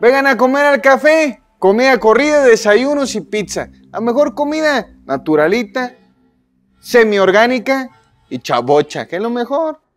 Vengan a comer al café, comida corrida, desayunos y pizza. La mejor comida naturalita, semiorgánica y chabocha, que es lo mejor.